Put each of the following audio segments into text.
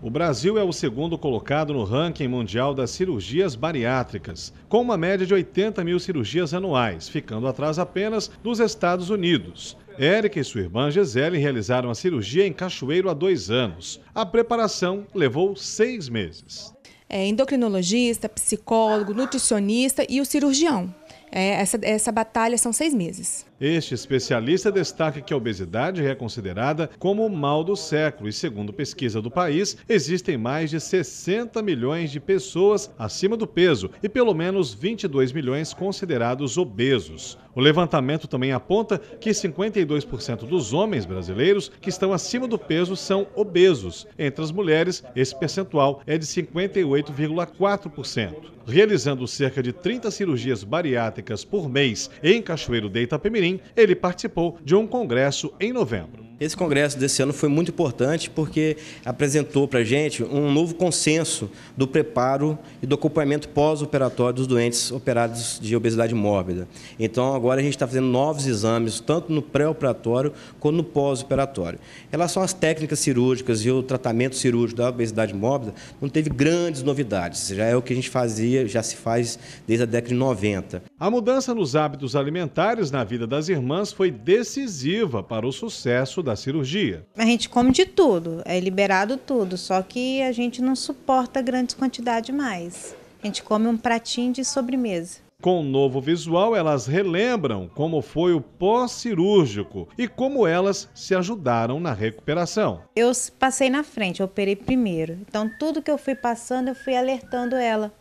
O Brasil é o segundo colocado no ranking mundial das cirurgias bariátricas, com uma média de 80 mil cirurgias anuais, ficando atrás apenas dos Estados Unidos. Érica e sua irmã Gisele realizaram a cirurgia em Cachoeiro há dois anos. A preparação levou seis meses. É, endocrinologista, psicólogo, nutricionista e o cirurgião. É, essa, essa batalha são seis meses. Este especialista destaca que a obesidade é considerada como o mal do século e, segundo pesquisa do país, existem mais de 60 milhões de pessoas acima do peso e pelo menos 22 milhões considerados obesos. O levantamento também aponta que 52% dos homens brasileiros que estão acima do peso são obesos. Entre as mulheres, esse percentual é de 58,4%. Realizando cerca de 30 cirurgias bariátricas por mês em Cachoeiro de Itapemirim, fim, ele participou de um congresso em novembro. Esse congresso desse ano foi muito importante porque apresentou para a gente um novo consenso do preparo e do acompanhamento pós-operatório dos doentes operados de obesidade mórbida. Então, agora a gente está fazendo novos exames, tanto no pré-operatório quanto no pós-operatório. Em relação às técnicas cirúrgicas e o tratamento cirúrgico da obesidade mórbida, não teve grandes novidades. Já é o que a gente fazia, já se faz desde a década de 90. A mudança nos hábitos alimentares na vida das irmãs foi decisiva para o sucesso da cirurgia. A gente come de tudo, é liberado tudo, só que a gente não suporta grandes quantidades mais. A gente come um pratinho de sobremesa. Com o novo visual, elas relembram como foi o pós-cirúrgico e como elas se ajudaram na recuperação. Eu passei na frente, eu operei primeiro. Então, tudo que eu fui passando, eu fui alertando ela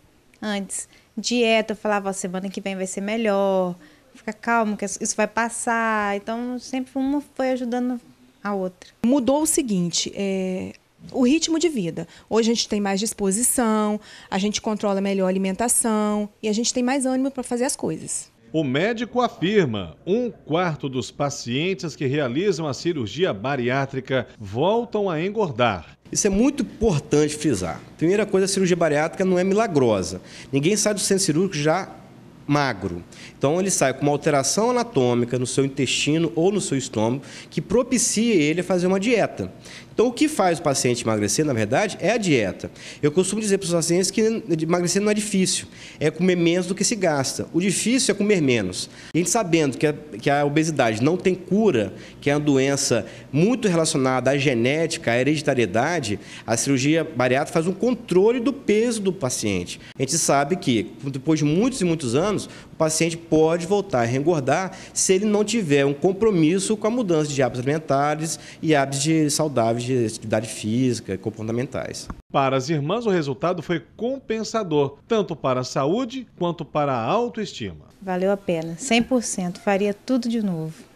antes. Dieta, eu falava, semana que vem vai ser melhor, fica calmo que isso vai passar. Então, sempre uma foi ajudando a outra. Mudou o seguinte, é, o ritmo de vida. Hoje a gente tem mais disposição, a gente controla melhor a alimentação e a gente tem mais ânimo para fazer as coisas. O médico afirma: um quarto dos pacientes que realizam a cirurgia bariátrica voltam a engordar. Isso é muito importante frisar. Primeira coisa, a cirurgia bariátrica não é milagrosa. Ninguém sai do centro cirúrgico já magro. Então ele sai com uma alteração anatômica no seu intestino ou no seu estômago que propicia ele a fazer uma dieta. Então, o que faz o paciente emagrecer, na verdade, é a dieta. Eu costumo dizer para os pacientes que emagrecer não é difícil, é comer menos do que se gasta. O difícil é comer menos. A gente sabendo que a, que a obesidade não tem cura, que é uma doença muito relacionada à genética, à hereditariedade, a cirurgia bariátrica faz um controle do peso do paciente. A gente sabe que, depois de muitos e muitos anos, o paciente pode voltar a reengordar se ele não tiver um compromisso com a mudança de hábitos alimentares e hábitos de saudáveis de atividade física e comportamentais. Para as irmãs, o resultado foi compensador, tanto para a saúde quanto para a autoestima. Valeu a pena, 100%. Faria tudo de novo.